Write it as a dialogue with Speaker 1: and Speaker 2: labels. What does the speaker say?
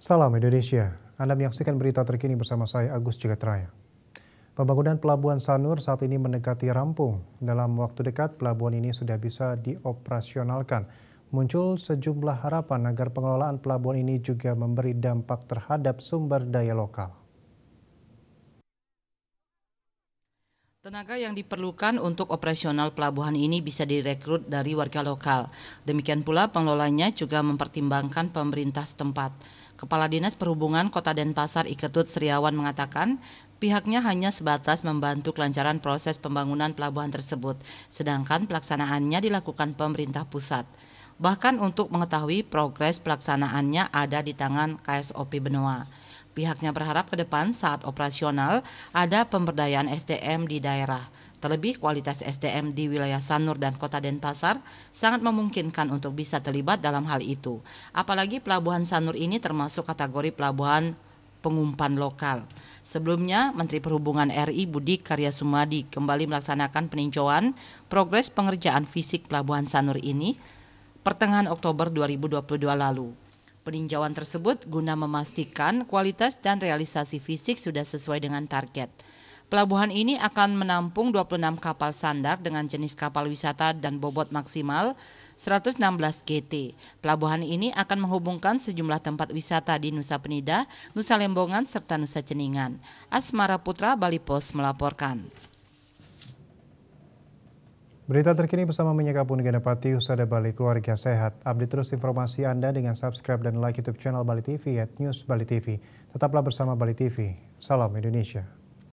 Speaker 1: Salam Indonesia. Anda menyaksikan berita terkini bersama saya Agus Jagatraya. Pembangunan Pelabuhan Sanur saat ini mendekati rampung. Dalam waktu dekat, pelabuhan ini sudah bisa dioperasionalkan. Muncul sejumlah harapan agar pengelolaan pelabuhan ini juga memberi dampak terhadap sumber daya lokal.
Speaker 2: Tenaga yang diperlukan untuk operasional pelabuhan ini bisa direkrut dari warga lokal. Demikian pula pengelolanya juga mempertimbangkan pemerintah setempat. Kepala Dinas Perhubungan Kota Denpasar Iketut Seriawan mengatakan, pihaknya hanya sebatas membantu kelancaran proses pembangunan pelabuhan tersebut, sedangkan pelaksanaannya dilakukan pemerintah pusat. Bahkan untuk mengetahui progres pelaksanaannya ada di tangan KSOP Benoa. Pihaknya berharap ke depan saat operasional ada pemberdayaan SDM di daerah. Terlebih kualitas SDM di wilayah Sanur dan Kota Denpasar sangat memungkinkan untuk bisa terlibat dalam hal itu. Apalagi pelabuhan Sanur ini termasuk kategori pelabuhan pengumpan lokal. Sebelumnya, Menteri Perhubungan RI Budi Karya Sumadi kembali melaksanakan peninjauan progres pengerjaan fisik Pelabuhan Sanur ini pertengahan Oktober 2022 lalu. Peninjauan tersebut guna memastikan kualitas dan realisasi fisik sudah sesuai dengan target. Pelabuhan ini akan menampung 26 kapal sandar dengan jenis kapal wisata dan bobot maksimal 116 GT. Pelabuhan ini akan menghubungkan sejumlah tempat wisata di Nusa Penida, Nusa Lembongan, serta Nusa Ceningan. Asmara Putra, Bali Pos melaporkan.
Speaker 1: Berita terkini bersama menyikapi Ganda Pati Usada Bali Keluarga Sehat. Update terus informasi Anda dengan subscribe dan like YouTube channel Bali TV at News Bali TV. Tetaplah bersama Bali TV. Salam Indonesia.